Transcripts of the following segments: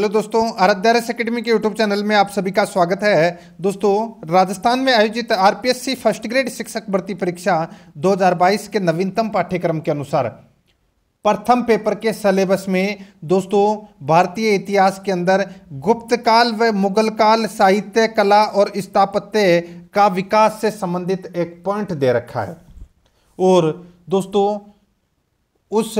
hello दोस्तों Aradhyaras academy के YouTube channel में आप सभी का स्वागत है दोस्तों राजस्थान में आयोजित आरपीएससी फर्स्ट ग्रेड शिक्षक भर्ती परीक्षा 2022 के नवीनतम पाठ्यक्रम के अनुसार प्रथम पेपर के सिलेबस में दोस्तों भारतीय इतिहास के अंदर गुप्त काल व मुगल काल साहित्य कला और स्थापत्य का विकास से संबंधित एक पॉइंट दे रखा है और दोस्तों उस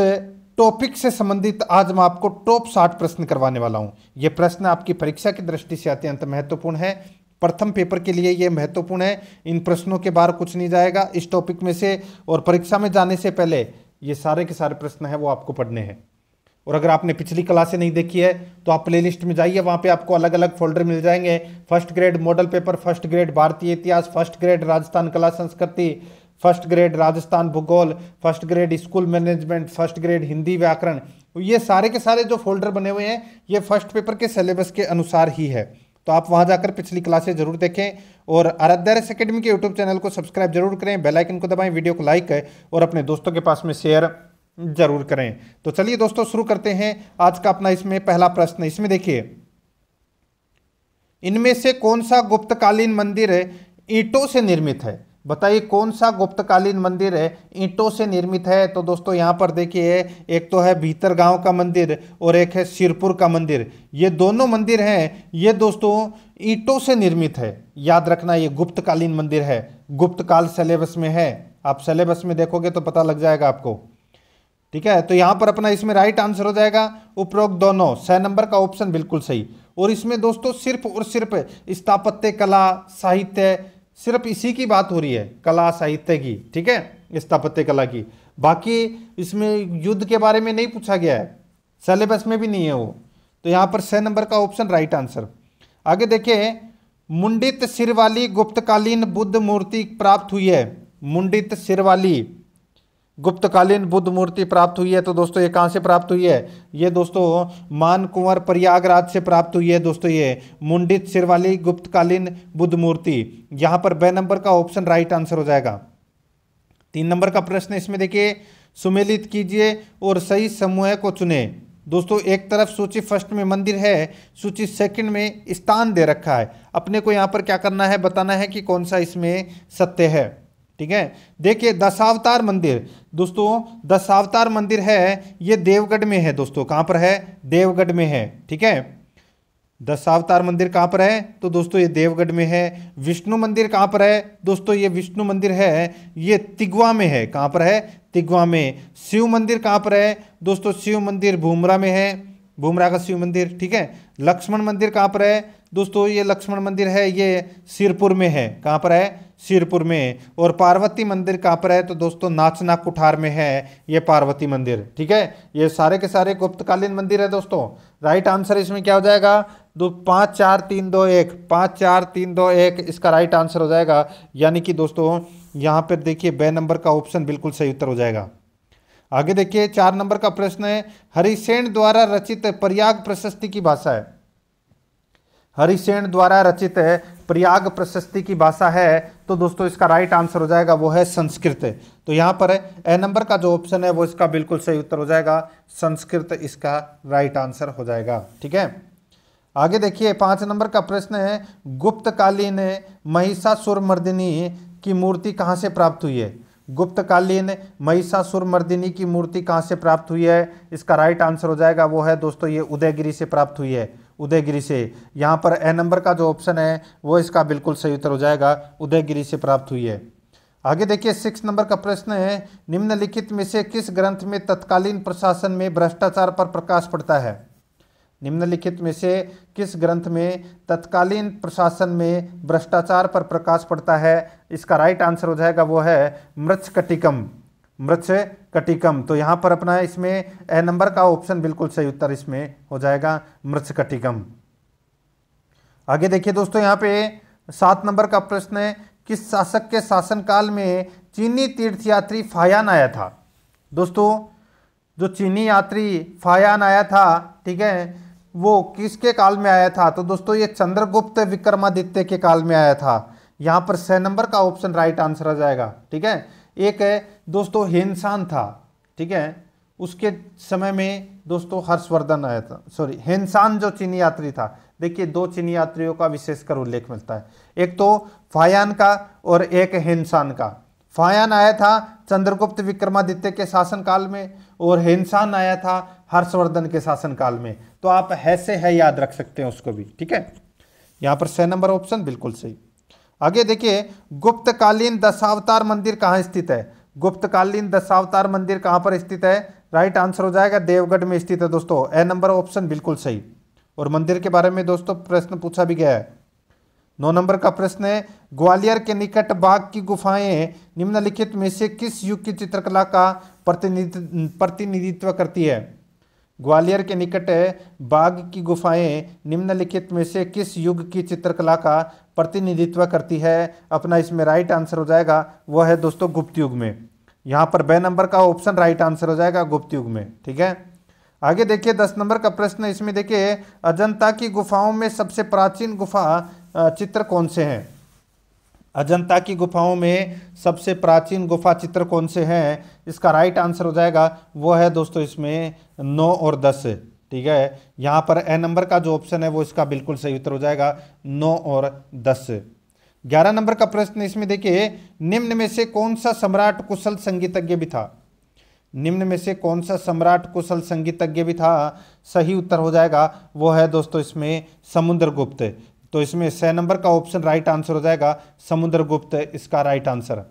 टॉपिक से संबंधित आज मैं आपको टॉप साठ प्रश्न करवाने वाला हूँ ये प्रश्न आपकी परीक्षा की दृष्टि से अत्यंत महत्वपूर्ण है प्रथम पेपर के लिए ये महत्वपूर्ण है इन प्रश्नों के बाहर कुछ नहीं जाएगा इस टॉपिक में से और परीक्षा में जाने से पहले ये सारे के सारे प्रश्न हैं वो आपको पढ़ने हैं और अगर आपने पिछली क्लासें नहीं देखी है तो आप प्लेलिस्ट में जाइए वहाँ पे आपको अलग अलग फोल्डर मिल जाएंगे first grade model paper first grade भारतीय इतिहास फर्स्ट ग्रेड राजस्थान कला संस्कृति फर्स्ट ग्रेड राजस्थान भूगोल first grade school management first grade Hindi व्याकरण तो ये सारे के सारे जो फोल्डर बने हुए हैं ये फर्स्ट पेपर के सिलेबस के अनुसार ही है तो आप वहां जाकर पिछली क्लासेस जरूर देखें और आराध्यारस अकेडमी के यूट्यूब चैनल को सब्सक्राइब जरूर करें बेल आइकन को दबाएं वीडियो को लाइक और अपने दोस्तों के पास में शेयर जरूर करें तो चलिए दोस्तों शुरू करते हैं आज का अपना इसमें पहला प्रश्न इसमें देखिए इनमें से कौन सा गुप्तकालीन मंदिर ईंटों से निर्मित है बताइए कौन सा गुप्तकालीन मंदिर है ईंटों से निर्मित है तो दोस्तों यहाँ पर देखिए एक तो है भीतर गांव का मंदिर और एक है सिरपुर का मंदिर ये दोनों मंदिर हैं ये दोस्तों ईंटों से निर्मित है याद रखना ये गुप्तकालीन मंदिर है गुप्तकाल सिलेबस में है आप सिलेबस में देखोगे तो पता लग जाएगा आपको ठीक है तो यहाँ पर अपना इसमें राइट आंसर हो जाएगा उपरोक्त दोनों स नंबर का ऑप्शन बिल्कुल सही और इसमें दोस्तों सिर्फ और सिर्फ स्थापत्य कला साहित्य सिर्फ इसी की बात हो रही है कला साहित्य की ठीक है स्थापत्य कला की बाकी इसमें युद्ध के बारे में नहीं पूछा गया है सिलेबस में भी नहीं है वो तो यहाँ पर छः नंबर का ऑप्शन राइट आंसर आगे देखिए मुंडित सिर वाली गुप्तकालीन बुद्ध मूर्ति प्राप्त हुई है मुंडित सिर वाली गुप्तकालीन बुद्ध मूर्ति प्राप्त हुई है तो दोस्तों ये कहाँ से प्राप्त हुई है ये दोस्तों मान कुंवर प्रयागराज से प्राप्त हुई है दोस्तों ये मुंडित सिर वाली गुप्तकालीन बुद्ध मूर्ति यहाँ पर बे नंबर का ऑप्शन राइट आंसर हो जाएगा तीन नंबर का प्रश्न इसमें देखिए सुमेलित कीजिए और सही समूह को चुने दोस्तों एक तरफ सूची फर्स्ट में मंदिर है सूची सेकंड में स्थान दे रखा है अपने को यहाँ पर क्या करना है बताना है कि कौन सा इसमें सत्य है ठीक है देखिए दशावतार मंदिर दोस्तों दशावतार मंदिर है ये देवगढ़ में है दोस्तों कहाँ पर है देवगढ़ में है ठीक है दशावतार मंदिर कहाँ पर है तो दोस्तों ये देवगढ़ में है विष्णु मंदिर कहाँ पर है दोस्तों ये विष्णु मंदिर है ये तिगवा में है कहाँ पर है तिगवा में शिव मंदिर कहाँ पर है दोस्तों शिव मंदिर भूमरा में है भूमरा का शिव मंदिर ठीक है लक्ष्मण मंदिर कहाँ पर है दोस्तों ये लक्ष्मण मंदिर है ये सिरपुर में है कहाँ पर है सिरपुर में और पार्वती मंदिर कहाँ पर है तो दोस्तों नाचना कुठार में है ये पार्वती मंदिर ठीक है ये सारे के सारे गुप्तकालीन मंदिर है दोस्तों राइट आंसर इसमें क्या हो जाएगा दो पाँच चार तीन दो एक पाँच चार तीन दो एक इसका राइट आंसर हो जाएगा यानी कि दोस्तों यहाँ पर देखिए बे नंबर का ऑप्शन बिल्कुल सही उत्तर हो जाएगा आगे देखिए चार नंबर का प्रश्न है हरिसेन द्वारा रचित प्रयाग प्रशस्ति की भाषा है हरिसेन द्वारा रचित प्रयाग प्रशस्ति की भाषा है तो दोस्तों इसका राइट आंसर हो जाएगा वो है संस्कृत तो यहाँ पर है ए नंबर का जो ऑप्शन है वो इसका बिल्कुल सही उत्तर हो जाएगा संस्कृत इसका राइट आंसर हो जाएगा ठीक है आगे देखिए पाँच नंबर का प्रश्न है गुप्तकालीन महिषासुर मर्दिनी की मूर्ति कहाँ से प्राप्त हुई है गुप्तकालीन महिषासुर मर्दिनी की मूर्ति कहाँ से प्राप्त हुई है इसका राइट आंसर हो जाएगा वो है दोस्तों ये उदयगिरी से प्राप्त हुई है उदयगिरी से यहाँ पर ए नंबर का जो ऑप्शन है वो इसका बिल्कुल सही उत्तर हो जाएगा उदयगिरी से प्राप्त हुई है आगे देखिए सिक्स नंबर का प्रश्न है निम्नलिखित में से किस ग्रंथ में तत्कालीन प्रशासन में भ्रष्टाचार पर प्रकाश पड़ता है निम्नलिखित में से किस ग्रंथ में तत्कालीन प्रशासन में भ्रष्टाचार पर प्रकाश पड़ता है इसका राइट आंसर हो जाएगा वो है मृत्स्कटिकम मृक्ष कटिकम तो यहाँ पर अपना इसमें ए नंबर का ऑप्शन बिल्कुल सही उत्तर इसमें हो जाएगा मृक्ष कटिकम आगे देखिए दोस्तों यहाँ पे सात नंबर का प्रश्न है किस शासक के शासनकाल में चीनी तीर्थयात्री फायान आया था दोस्तों जो चीनी यात्री फायान आया था ठीक है वो किसके काल में आया था तो दोस्तों ये चंद्रगुप्त विक्रमादित्य के काल में आया था यहाँ पर छः नंबर का ऑप्शन राइट आंसर आ जाएगा ठीक है एक है दोस्तों हेनसान था ठीक है उसके समय में दोस्तों हर्षवर्धन आया था सॉरी हेनसान जो चीनी यात्री था देखिए दो चीनी यात्रियों का विशेषकर उल्लेख मिलता है एक तो फायान का और एक हेनसान का फायान आया था चंद्रगुप्त विक्रमादित्य के शासनकाल में और हेनसान आया था हर्षवर्धन के शासनकाल में तो आप है से है याद रख सकते हैं उसको भी ठीक है यहाँ पर छः नंबर ऑप्शन बिल्कुल सही आगे देखिए गुप्तकालीन दशावतार मंदिर कहाँ स्थित है गुप्तकालीन दशावतार मंदिर कहाँ पर स्थित है राइट आंसर हो जाएगा देवगढ़ में स्थित है दोस्तों ए नंबर ऑप्शन बिल्कुल सही और मंदिर के बारे में दोस्तों प्रश्न पूछा भी गया है नौ नंबर का प्रश्न है ग्वालियर के निकट बाघ की गुफाएं निम्नलिखित में से किस युग की चित्रकला का प्रतिनिधित्व प्रतिनिधित्व करती है ग्वालियर के निकट बाघ की गुफाएं निम्नलिखित में से किस युग की चित्रकला का प्रतिनिधित्व करती है अपना इसमें राइट आंसर हो जाएगा वह है दोस्तों गुप्त युग में यहाँ पर ब नंबर का ऑप्शन राइट आंसर हो जाएगा गुप्त युग में ठीक है आगे देखिए दस नंबर का प्रश्न इसमें देखिए अजंता की गुफाओं में सबसे प्राचीन गुफा चित्र कौन से हैं अजंता की गुफाओं में सबसे प्राचीन गुफा चित्र कौन से हैं इसका राइट आंसर हो जाएगा वो है दोस्तों इसमें नौ और दस ठीक है यहाँ पर ए नंबर का जो ऑप्शन है वो इसका बिल्कुल सही उत्तर हो जाएगा नौ और दस ग्यारह नंबर का प्रश्न इसमें देखिए निम्न में से कौन सा सम्राट कुशल संगीतज्ञ भी था निम्न में से कौन सा सम्राट कुशल संगीतज्ञ भी था सही उत्तर हो जाएगा वो है दोस्तों इसमें समुद्रगुप्त तो इसमें छः नंबर का ऑप्शन राइट आंसर हो जाएगा गुप्त इसका राइट आंसर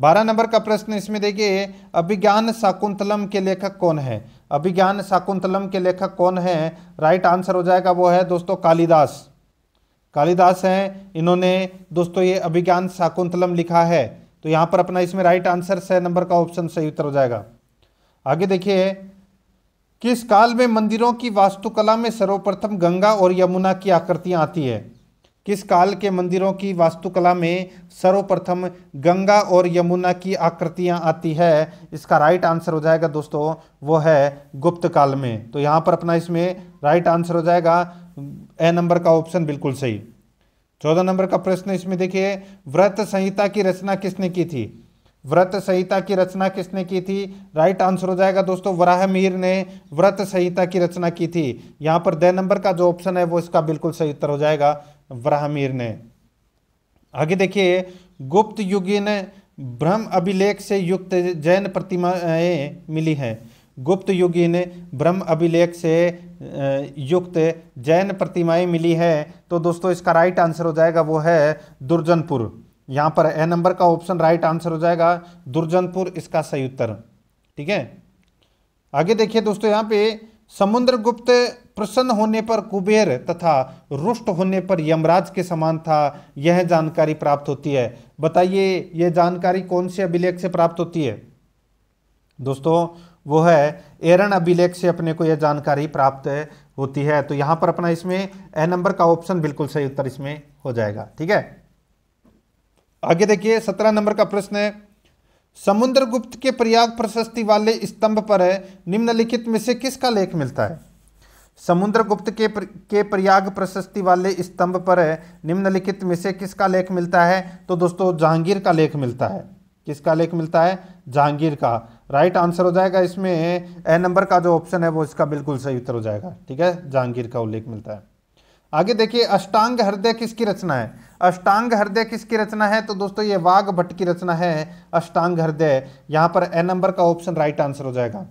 बारह नंबर का प्रश्न इसमें देखिए अभिज्ञान शाकुंतलम के लेखक कौन है अभिज्ञान शाकुंतलम के लेखक कौन है राइट आंसर हो जाएगा वो है दोस्तों कालिदास कालिदास हैं इन्होंने दोस्तों ये अभिज्ञान शाकुंतलम लिखा है तो यहाँ पर अपना इसमें राइट आंसर छः नंबर का ऑप्शन सही उत्तर हो जाएगा आगे देखिए किस काल में मंदिरों की वास्तुकला में सर्वप्रथम गंगा और यमुना की आकृतियाँ आती है किस काल के मंदिरों की वास्तुकला में सर्वप्रथम गंगा और यमुना की आकृतियाँ आती है इसका राइट आंसर हो जाएगा दोस्तों वो है गुप्त काल में तो यहाँ पर अपना इसमें राइट आंसर हो जाएगा ए नंबर का ऑप्शन बिल्कुल सही चौदह नंबर का प्रश्न इसमें देखिए व्रत संहिता की रचना किसने की थी व्रत संहिता की रचना किसने की थी राइट आंसर हो जाएगा दोस्तों वराह मीर ने व्रत संहिता की रचना की थी यहां पर द नंबर का जो ऑप्शन है वो इसका बिल्कुल सही उत्तर हो जाएगा वराह मीर ने आगे देखिए गुप्त युगीन ब्रह्म अभिलेख से युक्त जैन प्रतिमाएं मिली हैं गुप्त युगीन ब्रह्म अभिलेख से युक्त जैन प्रतिमाएं मिली हैं तो दोस्तों इसका राइट आंसर हो जाएगा वो है दुर्जनपुर यहां पर ए नंबर का ऑप्शन राइट आंसर हो जाएगा दुर्जनपुर इसका सही उत्तर ठीक है आगे देखिए दोस्तों यहाँ पे समुद्रगुप्त प्रसन्न होने पर कुबेर तथा रुष्ट होने पर यमराज के समान था यह जानकारी प्राप्त होती है बताइए यह जानकारी कौन से अभिलेख से प्राप्त होती है दोस्तों वो है एरन अभिलेख से अपने को यह जानकारी प्राप्त होती है तो यहां पर अपना इसमें ए नंबर का ऑप्शन बिल्कुल सही उत्तर इसमें हो जाएगा ठीक है आगे देखिए सत्रह नंबर का प्रश्न है समुद्रगुप्त के प्रयाग प्रशस्ति वाले स्तंभ पर है निम्नलिखित में से किसका लेख मिलता है समुद्रगुप्त के प्र, के प्रयाग प्रशस्ति वाले स्तंभ पर है निम्नलिखित में से किसका लेख मिलता है तो दोस्तों जहांगीर का लेख मिलता है किसका लेख मिलता है जहांगीर का राइट आंसर हो जाएगा इसमें ए नंबर का जो ऑप्शन है वो इसका बिल्कुल सही उत्तर हो जाएगा ठीक है जहांगीर का उल्लेख मिलता है आगे देखिए अष्टांग हृदय किसकी रचना है अष्टांग हृदय किसकी रचना है तो दोस्तों ये वाघ भट्ट की रचना है अष्टांग हृदय यहां पर ए नंबर का ऑप्शन राइट आंसर हो जाएगा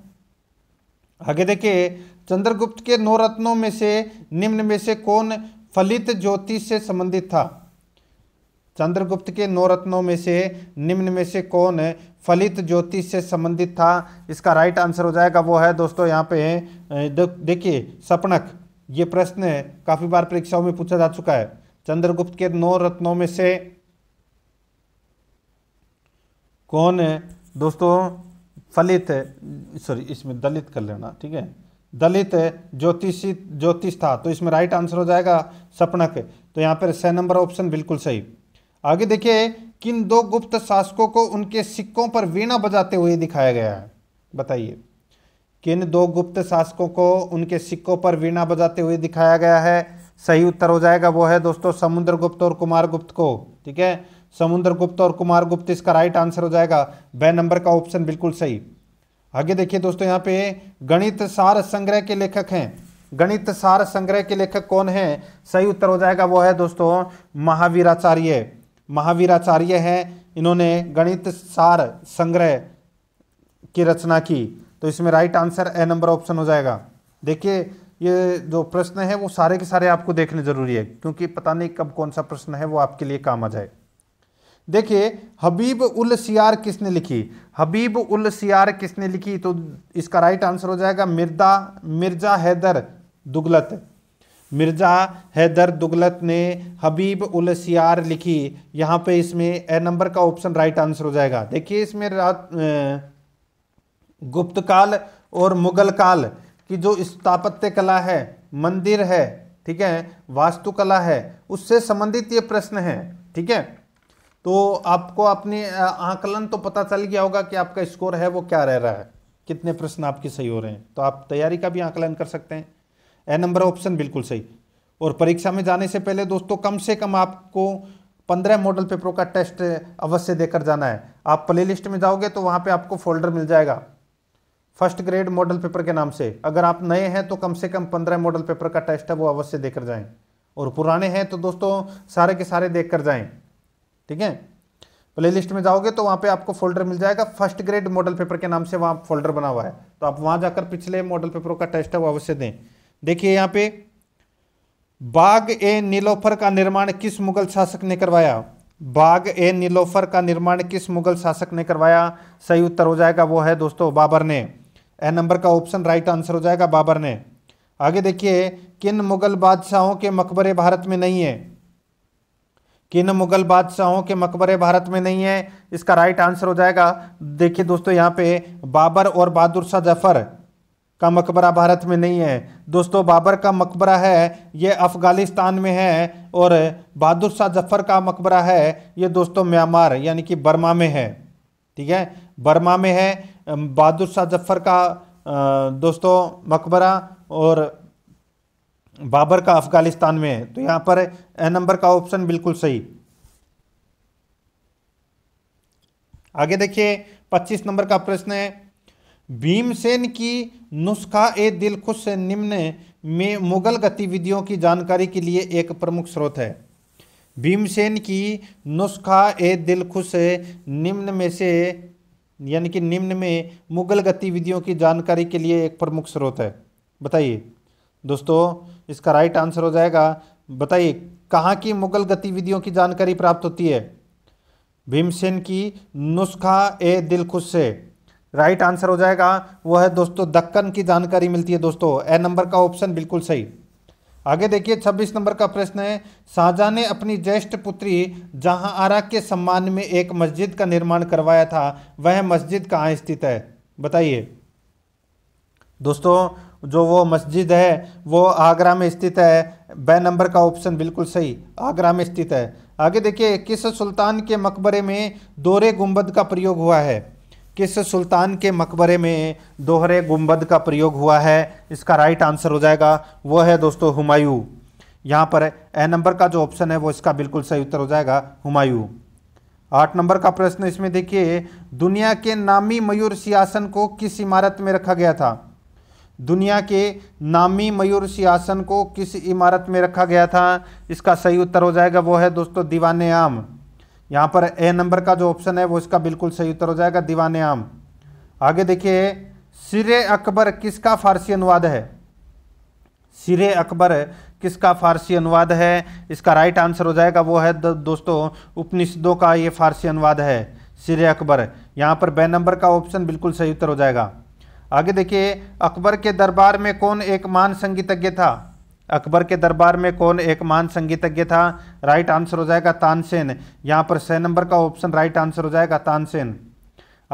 आगे देखिए चंद्रगुप्त के नौ रत्नों में से निम्न में से कौन फलित ज्योतिष से संबंधित था चंद्रगुप्त के नौ रत्नों में से निम्न में से कौन फलित ज्योतिष से संबंधित था इसका राइट आंसर हो जाएगा वो है दोस्तों यहाँ पे देखिए सपनक ये प्रश्न काफ़ी बार परीक्षाओं में पूछा जा चुका है चंद्रगुप्त के नौ रत्नों में से कौन है दोस्तों फलित सॉरी इसमें दलित कर लेना ठीक है दलित ज्योतिषी ज्योतिष था तो इसमें राइट आंसर हो जाएगा सपनक तो यहाँ पर सह नंबर ऑप्शन बिल्कुल सही आगे देखिए किन दो गुप्त शासकों को उनके सिक्कों पर वीणा बजाते हुए दिखाया गया है बताइए किन दो गुप्त शासकों को उनके सिक्कों पर वीणा बजाते हुए दिखाया गया है सही उत्तर हो जाएगा वो है दोस्तों समुद्र गुप्त और कुमार गुप्त को ठीक है समुद्र गुप्त और कुमार गुप्त इसका राइट आंसर हो जाएगा ब नंबर का ऑप्शन बिल्कुल सही आगे देखिए दोस्तों यहाँ पे गणित सार संग्रह के लेखक हैं गणित सार संग्रह के लेखक कौन है सही उत्तर हो जाएगा वो है दोस्तों महावीराचार्य महावीराचार्य हैं इन्होंने गणित सार संग्रह की रचना की तो इसमें right answer A number option हो जाएगा देखिए ये जो प्रश्न है वो सारे के सारे आपको देखने ज़रूरी है क्योंकि पता नहीं कब कौन सा प्रश्न है वो आपके लिए काम आ जाए देखिए हबीब उल सियार किसने लिखी हबीब उल सियार किसने लिखी तो इसका राइट आंसर हो जाएगा मिर्दा मिर्जा हैदर दुगलत मिर्जा हैदर दुगलत ने हबीब उल सियार लिखी यहाँ पे इसमें ए नंबर का ऑप्शन राइट आंसर हो जाएगा देखिए इसमें गुप्त काल और मुगल काल कि जो स्थापत्य कला है मंदिर है ठीक है वास्तुकला है उससे संबंधित ये प्रश्न है ठीक है तो आपको अपने आकलन तो पता चल गया होगा कि आपका स्कोर है वो क्या रह रहा है कितने प्रश्न आपके सही हो रहे हैं तो आप तैयारी का भी आकलन कर सकते हैं ए नंबर ऑप्शन बिल्कुल सही और परीक्षा में जाने से पहले दोस्तों कम से कम आपको पंद्रह मॉडल पेपरों का टेस्ट अवश्य देकर जाना है आप प्ले लिस्ट में जाओगे तो वहाँ पर आपको फोल्डर मिल जाएगा फर्स्ट ग्रेड मॉडल पेपर के नाम से अगर आप नए हैं तो कम से कम पंद्रह मॉडल पेपर का टेस्ट है वो अवश्य देकर जाएं और पुराने हैं तो दोस्तों सारे के सारे देख कर जाए ठीक है प्लेलिस्ट में जाओगे तो वहां पे आपको फोल्डर मिल जाएगा फर्स्ट ग्रेड मॉडल पेपर के नाम से वहाँ फोल्डर बना हुआ है तो आप वहां जाकर पिछले मॉडल पेपरों का टेस्ट है वो अवश्य दें देखिए यहाँ पे बाग ए नीलोफर का निर्माण किस मुगल शासक ने करवाया बाग ए नीलोफर का निर्माण किस मुगल शासक ने करवाया सही उत्तर हो जाएगा वो है दोस्तों बाबर ने ए नंबर का ऑप्शन राइट आंसर हो जाएगा बाबर ने आगे देखिए किन मुगल बादशाहों के मकबरे भारत में नहीं है किन मुगल बादशाहों के मकबरे भारत में नहीं है इसका राइट आंसर हो जाएगा देखिए दोस्तों यहाँ पे बाबर और बहादुर शाह जफर का मकबरा भारत में नहीं है दोस्तों बाबर का मकबरा है ये अफ़गानिस्तान में है और बहादुर शाह जफर का मकबरा है ये दोस्तों म्यांमार यानी कि बर्मा में है ठीक है बर्मा में है बहादुर शाह जफर का दोस्तों मकबरा और बाबर का अफगानिस्तान में है तो यहाँ पर ए नंबर का ऑप्शन बिल्कुल सही आगे देखिए 25 नंबर का प्रश्न है भीमसेन की नुस्खा ए दिलखुश निम्न में मुगल गतिविधियों की जानकारी के लिए एक प्रमुख स्रोत है भीमसेन की नुस्खा ए दिलखुश निम्न में से यानी कि निम्न में मुगल गतिविधियों की जानकारी के लिए एक प्रमुख स्रोत है बताइए दोस्तों इसका राइट आंसर हो जाएगा बताइए कहाँ की मुगल गतिविधियों की जानकारी प्राप्त होती है भीमसेन की नुस्खा ए दिलखुश से राइट आंसर हो जाएगा वह है दोस्तों दक्कन की जानकारी मिलती है दोस्तों ए नंबर का ऑप्शन बिल्कुल सही आगे देखिए 26 नंबर का प्रश्न है शाहजहाँ ने अपनी ज्येष्ठ पुत्री जहां आरा के सम्मान में एक मस्जिद का निर्माण करवाया था वह मस्जिद कहाँ स्थित है बताइए दोस्तों जो वो मस्जिद है वो आगरा में स्थित है ब नंबर का ऑप्शन बिल्कुल सही आगरा में स्थित है आगे देखिए किस सुल्तान के मकबरे में दोरे गुंबद का प्रयोग हुआ है किस सुल्तान के मकबरे में दोहरे गुंबद का प्रयोग हुआ है इसका राइट आंसर हो जाएगा वो है दोस्तों हुमायूं यहाँ पर ए नंबर का जो ऑप्शन है वो इसका बिल्कुल सही उत्तर हो जाएगा हुमायूं आठ नंबर का प्रश्न इसमें देखिए दुनिया के नामी मयूर सियासन को किस इमारत में रखा गया था दुनिया के नामी मयूर सियासन को किस इमारत में रखा गया था इसका सही उत्तर हो जाएगा वो है दोस्तों दीवान आम यहाँ पर ए नंबर का जो ऑप्शन है वो इसका बिल्कुल सही उत्तर हो जाएगा दीवान आम आगे देखिए सिरे अकबर किसका फारसी अनुवाद है सिरे अकबर किसका फारसी अनुवाद है इसका राइट आंसर हो जाएगा वो है दोस्तों उपनिषदों का ये फारसी अनुवाद है सिरे अकबर यहाँ पर बे नंबर का ऑप्शन बिल्कुल सही उत्तर हो जाएगा आगे देखिए अकबर के दरबार में कौन एक मान संगीतज्ञ था अकबर के दरबार में कौन एक मान संगीतज्ञ था राइट आंसर हो जाएगा तानसेन यहाँ पर छः नंबर का ऑप्शन राइट आंसर हो जाएगा तानसेन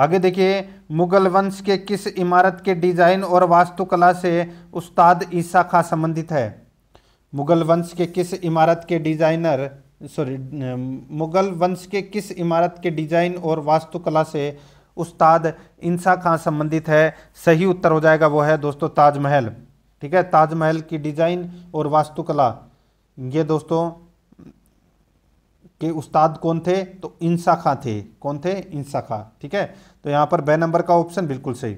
आगे देखिए मुगल वंश के किस इमारत के डिजाइन और वास्तुकला से उस्ताद ईसा खां संबंधित है मुगल वंश के किस इमारत के डिजाइनर सॉरी मुगल वंश के किस इमारत के डिजाइन और वास्तुकला से उस्ताद इंसा खां संबंधित है सही उत्तर हो जाएगा वो है दोस्तों ताजमहल ठीक है ताजमहल की डिज़ाइन और वास्तुकला ये दोस्तों के उस्ताद कौन थे तो इंसा खां थे कौन थे इंसा खां ठीक है तो यहाँ पर बे नंबर का ऑप्शन बिल्कुल सही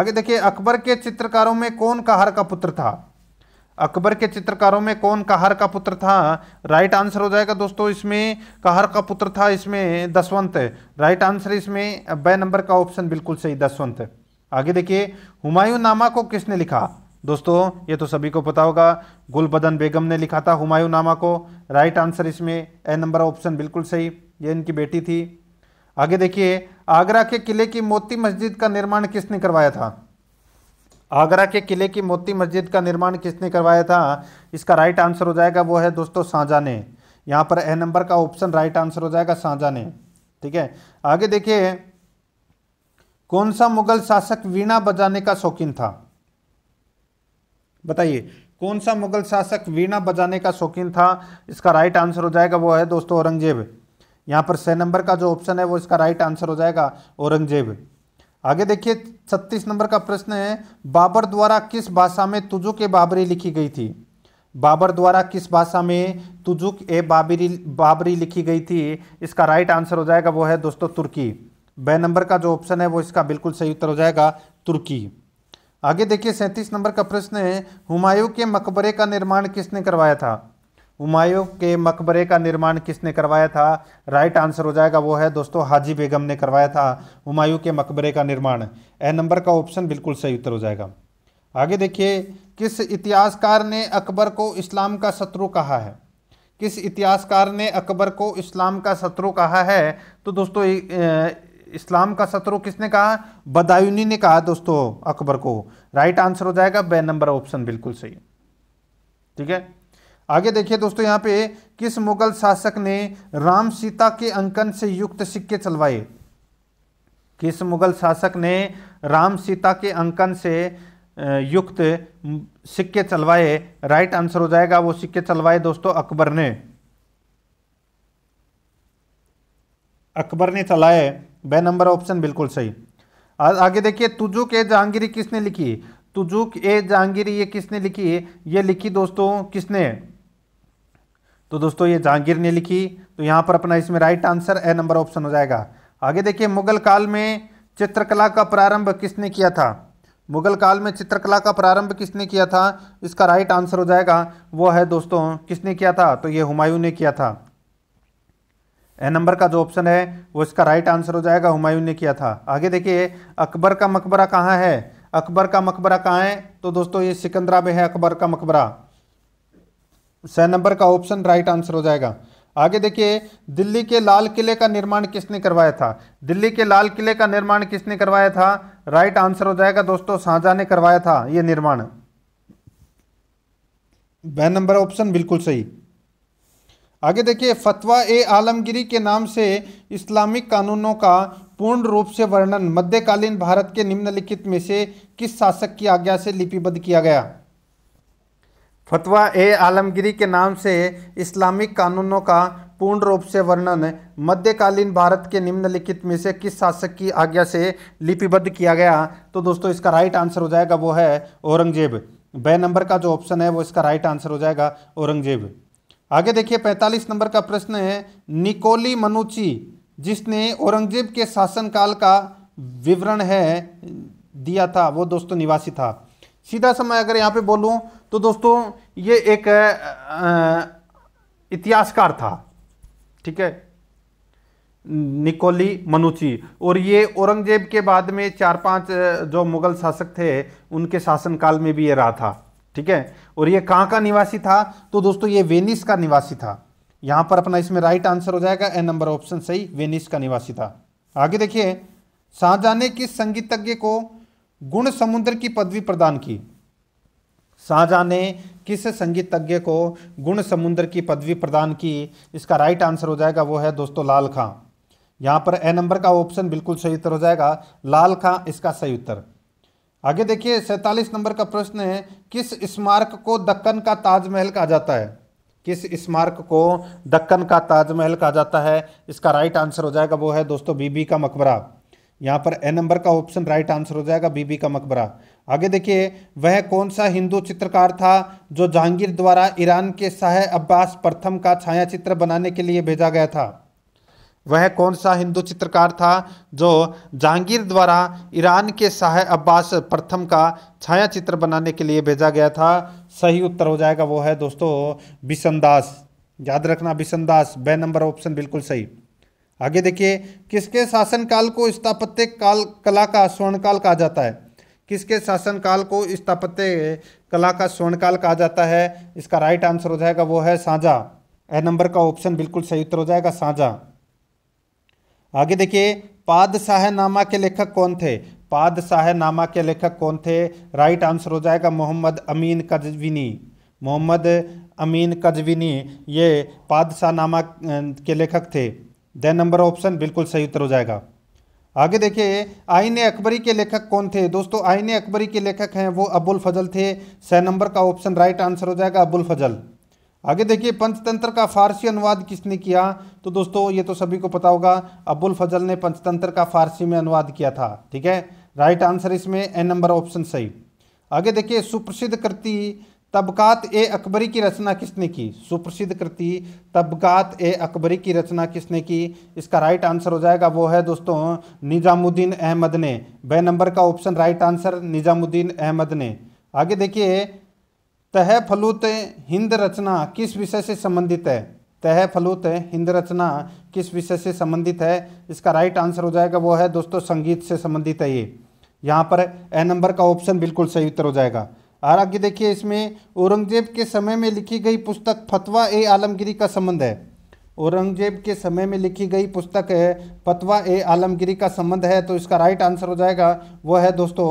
आगे देखिए अकबर के चित्रकारों में कौन कहार का पुत्र था अकबर के चित्रकारों में कौन कहार का पुत्र था राइट आंसर हो जाएगा दोस्तों इसमें कहार का पुत्र था इसमें दसवंत राइट आंसर इसमें बे नंबर का ऑप्शन बिल्कुल सही दसवंत आगे देखिए हुमायूं नामा को किसने लिखा दोस्तों ये तो सभी को पता होगा गुलबदन बेगम ने लिखा था हुमायूं नामा को राइट आंसर इसमें ए नंबर ऑप्शन बिल्कुल सही ये इनकी बेटी थी आगे देखिए आगरा के किले की मोती मस्जिद का निर्माण किसने करवाया था आगरा के किले की मोती मस्जिद का निर्माण किसने करवाया था इसका राइट आंसर हो जाएगा वो है दोस्तों साझा ने यहाँ पर ए नंबर का ऑप्शन राइट आंसर हो जाएगा साझा ने ठीक है आगे देखिए कौन सा मुगल शासक वीणा बजाने का शौकीन था बताइए कौन सा मुगल शासक वीणा बजाने का शौकीन था इसका राइट आंसर हो जाएगा वो है दोस्तों औरंगजेब यहाँ पर छः नंबर का जो ऑप्शन है वो इसका राइट आंसर हो जाएगा औरंगजेब आगे देखिए छत्तीस नंबर का प्रश्न है बाबर द्वारा किस भाषा में तुजुक ए बाबरी लिखी गई थी बाबर द्वारा किस भाषा में तुजुक ए बाबरी बाबरी लिखी गई थी इसका राइट आंसर हो जाएगा वो है दोस्तों तुर्की बे नंबर का जो ऑप्शन है वो इसका बिल्कुल सही उत्तर हो जाएगा तुर्की आगे देखिए सैंतीस नंबर का प्रश्न है हुमायूं के मकबरे का निर्माण किसने करवाया था हुमायूं के मकबरे का निर्माण किसने करवाया था राइट आंसर हो जाएगा वो है दोस्तों हाजी बेगम ने करवाया था हुमायूं के मकबरे का निर्माण ए नंबर का ऑप्शन बिल्कुल सही उत्तर हो जाएगा आगे देखिए किस इतिहासकार ने अकबर को इस्लाम का शत्रु कहा है किस इतिहासकार ने अकबर को इस्लाम का शत्रु कहा है तो दोस्तों इस्लाम का शत्रु किसने कहा बदायूनी ने कहा दोस्तों अकबर को राइट आंसर हो जाएगा बे नंबर ऑप्शन बिल्कुल सही ठीक है आगे देखिए दोस्तों यहाँ पे किस मुगल शासक ने राम सीता के अंकन से युक्त सिक्के चलवाए किस मुगल शासक ने राम सीता के अंकन से युक्त सिक्के चलवाए राइट आंसर हो जाएगा वो सिक्के चलवाए दोस्तों अकबर ने अकबर ने चलाए बे नंबर ऑप्शन बिल्कुल सही आ, आगे देखिए तुजुक ए जहांगीरी किसने लिखी तुजुक ए जहांगीरी ये किसने लिखी है ये लिखी दोस्तों किसने तो दोस्तों ये जहांगीर ने लिखी तो यहाँ पर अपना इसमें right answer A number option हो जाएगा आगे देखिए मुगल काल में चित्रकला का प्रारंभ किसने किया था मुगल काल में चित्रकला का प्रारंभ किसने किया था इसका राइट आंसर हो जाएगा वो है दोस्तों किसने किया था तो ये हुमायूं ने किया था ए नंबर का जो ऑप्शन है वो इसका राइट आंसर हो जाएगा हुमायूं ने किया था आगे देखिए अकबर का मकबरा कहाँ है अकबर का मकबरा कहाँ है तो दोस्तों ये सिकंदरा में है अकबर का मकबरा स नंबर का ऑप्शन राइट आंसर हो जाएगा आगे देखिए दिल्ली के लाल किले का निर्माण किसने करवाया था दिल्ली के लाल किले का निर्माण किसने करवाया था राइट आंसर हो जाएगा दोस्तों साझा ने करवाया था ये निर्माण बह नंबर ऑप्शन बिल्कुल सही आगे देखिए फतवा ए आलमगिरी के नाम से इस्लामिक कानूनों का पूर्ण रूप से वर्णन मध्यकालीन भारत के निम्नलिखित में से किस शासक की आज्ञा से लिपिबद्ध किया गया फतवा ए आलमगिरी के नाम से इस्लामिक कानूनों का पूर्ण रूप से वर्णन मध्यकालीन भारत के निम्नलिखित में से किस शासक की आज्ञा से लिपिबद्ध किया गया तो दोस्तों इसका राइट आंसर हो जाएगा वो है औरंगजेब बे नंबर का जो ऑप्शन है वो इसका राइट आंसर हो जाएगा औरंगजेब आगे देखिए 45 नंबर का प्रश्न है निकोली मनुची जिसने औरंगजेब के शासनकाल का विवरण है दिया था वो दोस्तों निवासी था सीधा समय अगर यहाँ पे बोलूँ तो दोस्तों ये एक इतिहासकार था ठीक है निकोली मनुची और ये औरंगजेब के बाद में चार पांच जो मुगल शासक थे उनके शासनकाल में भी ये रहा था ठीक है और ये कहां का निवासी था तो दोस्तों ये वेनिस का निवासी था यहां पर अपना इसमें राइट आंसर हो जाएगा ए नंबर ऑप्शन सही वेनिस का निवासी था आगे देखिए शाहजहां ने किस संगीतज्ञ को गुण समुद्र की पदवी प्रदान की शाहजहां ने किस संगीतज्ञ को गुण समुद्र की पदवी प्रदान की इसका राइट आंसर हो जाएगा वो है दोस्तों लाल खां यहां पर ए नंबर का ऑप्शन बिल्कुल सही उत्तर हो जाएगा लाल खां इसका सही उत्तर आगे देखिए सैंतालीस नंबर का प्रश्न है किस स्मारक को दक्कन का ताजमहल कहा जाता है किस स्मारक को दक्कन का ताजमहल कहा जाता है इसका राइट आंसर हो जाएगा वो है दोस्तों बीबी का मकबरा यहाँ पर ए नंबर का ऑप्शन राइट आंसर हो जाएगा बीबी का मकबरा आगे देखिए वह कौन सा हिंदू चित्रकार था जो जहांगीर द्वारा ईरान के शाह अब्बास प्रथम का छाया चित्र बनाने के लिए भेजा गया था वह कौन सा हिंदू चित्रकार था जो जहांगीर द्वारा ईरान के शाह अब्बास प्रथम का छाया चित्र बनाने के लिए भेजा गया था सही उत्तर हो जाएगा वो है दोस्तों बिशनदास याद रखना बिशनदास ब नंबर ऑप्शन बिल्कुल सही आगे देखिए किसके शासनकाल को स्थापत्य काल कला का स्वर्णकाल कहा जाता है किसके शासनकाल को स्थापत्य कला का स्वर्णकाल कहा जाता है इसका राइट आंसर हो जाएगा वो है साझा ए नंबर का ऑप्शन बिल्कुल सही उत्तर हो जाएगा साझा आगे देखिए पादशाह नामा के लेखक कौन थे पादशाह नामा के लेखक कौन थे राइट आंसर हो जाएगा मोहम्मद अमीन कजविनी मोहम्मद अमीन कजविनी ये पादशाह नामा के लेखक थे दे नंबर ऑप्शन बिल्कुल सही उत्तर हो जाएगा आगे देखिए आईने अकबरी के लेखक कौन थे दोस्तों आईने अकबरी के लेखक हैं वो अबुल फजल थे सह नंबर का ऑप्शन राइट आंसर हो जाएगा अबुल फजल आगे देखिए पंचतंत्र का फारसी अनुवाद किसने किया तो दोस्तों ये तो सभी को पता होगा अब्बुल फजल ने पंचतंत्र का फारसी में अनुवाद किया था ठीक है राइट आंसर इसमें ए नंबर ऑप्शन सही आगे देखिए सुप्रसिद्ध कृति तबकात ए अकबरी की रचना किसने की सुप्रसिद्ध कृति तबकात ए अकबरी की रचना किसने की इसका राइट आंसर हो जाएगा वो है दोस्तों निजामुद्दीन अहमद ने बे नंबर का option right answer Nizamuddin Ahmad ने आगे देखिए तह फलूत हिंद रचना किस विषय से संबंधित है तह फलूत हिंद रचना किस विषय से संबंधित है इसका राइट आंसर हो जाएगा वो है दोस्तों संगीत से संबंधित है ये यहाँ पर ए नंबर का ऑप्शन बिल्कुल सही उत्तर हो जाएगा और आगे देखिए इसमें औरंगजेब के समय में लिखी गई पुस्तक फतवा ए आलमगिरी का संबंध है औरंगजेब के समय में लिखी गई पुस्तक है फतवा ए आलमगिरी का संबंध है तो इसका राइट आंसर हो जाएगा वह है दोस्तों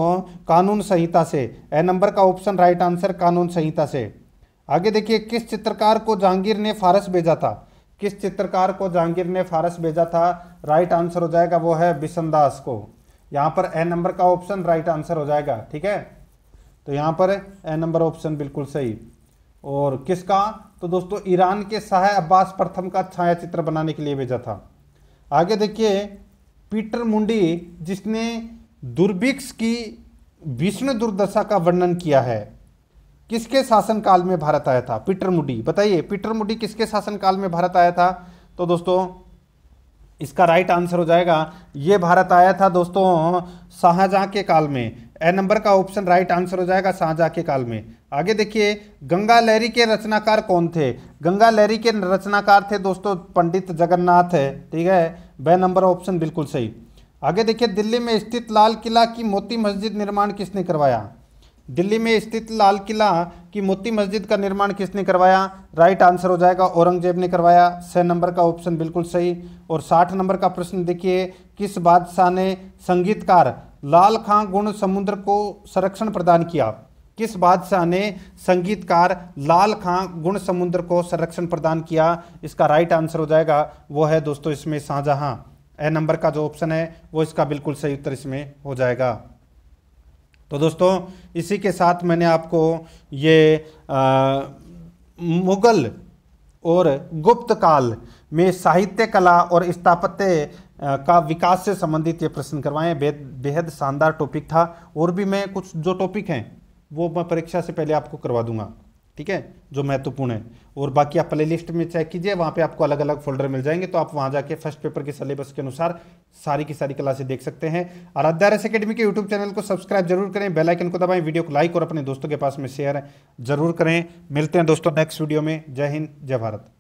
कानून संहिता से ए नंबर का ऑप्शन राइट आंसर कानून संहिता से आगे देखिए किस चित्रकार को जहांगीर ने फारस भेजा था किस चित्रकार को जहांगीर ने फारस भेजा था राइट आंसर हो जाएगा वो है बिशनदास को यहाँ पर ए नंबर का ऑप्शन राइट आंसर हो जाएगा ठीक है तो यहाँ पर ए नंबर ऑप्शन बिल्कुल सही और किसका तो दोस्तों ईरान के शाह अब्बास प्रथम का छायाचित्र बनाने के लिए भेजा था आगे देखिए पीटर मुंडी जिसने दुर्भिक्ष की विष्णु दुर्दशा का वर्णन किया है किसके शासनकाल में भारत आया था पीटर मुडी बताइए पीटर मुडी किसके शासनकाल में भारत आया था तो दोस्तों इसका राइट आंसर हो जाएगा ये भारत आया था दोस्तों शाहजहां के काल में ए नंबर का ऑप्शन राइट आंसर हो जाएगा साझा के काल में आगे देखिए गंगा लहरी के रचनाकार कौन थे गंगा लहरी के रचनाकार थे दोस्तों पंडित जगन्नाथ है ठीक है वह नंबर ऑप्शन बिल्कुल सही आगे देखिए दिल्ली में स्थित लाल किला की मोती मस्जिद निर्माण किसने करवाया दिल्ली में स्थित लाल किला की मोती मस्जिद का निर्माण किसने करवाया राइट आंसर हो जाएगा औरंगजेब ने करवाया छः नंबर का ऑप्शन बिल्कुल सही और साठ नंबर का प्रश्न देखिए किस बादशाह ने संगीतकार लाल खां गुण समुद्र को संरक्षण प्रदान किया किस बादशाह ने संगीतकार लाल खां गुण समुद्र को संरक्षण प्रदान किया इसका राइट आंसर हो जाएगा वो है दोस्तों इसमें शाहजहां ए नंबर का जो ऑप्शन है वो इसका बिल्कुल सही उत्तर इसमें हो जाएगा तो दोस्तों इसी के साथ मैंने आपको ये आ, मुगल और गुप्त काल में साहित्य कला और स्थापत्य का विकास से संबंधित ये प्रश्न करवाए बेहद बेहद शानदार टॉपिक था और भी मैं कुछ जो टॉपिक हैं वो मैं परीक्षा से पहले आपको करवा दूंगा ठीक है जो महत्वपूर्ण है और बाकी आप प्ले लिस्ट में चेक कीजिए वहाँ पे आपको अलग अलग फोल्डर मिल जाएंगे तो आप वहाँ जाके फर्स्ट पेपर के सिलेबस के अनुसार सारी की सारी क्लासे देख सकते हैं और अध्यारस अकेडमी के यूट्यूब चैनल को सब्सक्राइब जरूर करें बेल आइकन को दबाएं वीडियो को लाइक और अपने दोस्तों के पास में शेयर जरूर करें मिलते हैं दोस्तों नेक्स्ट वीडियो में जय हिंद जय भारत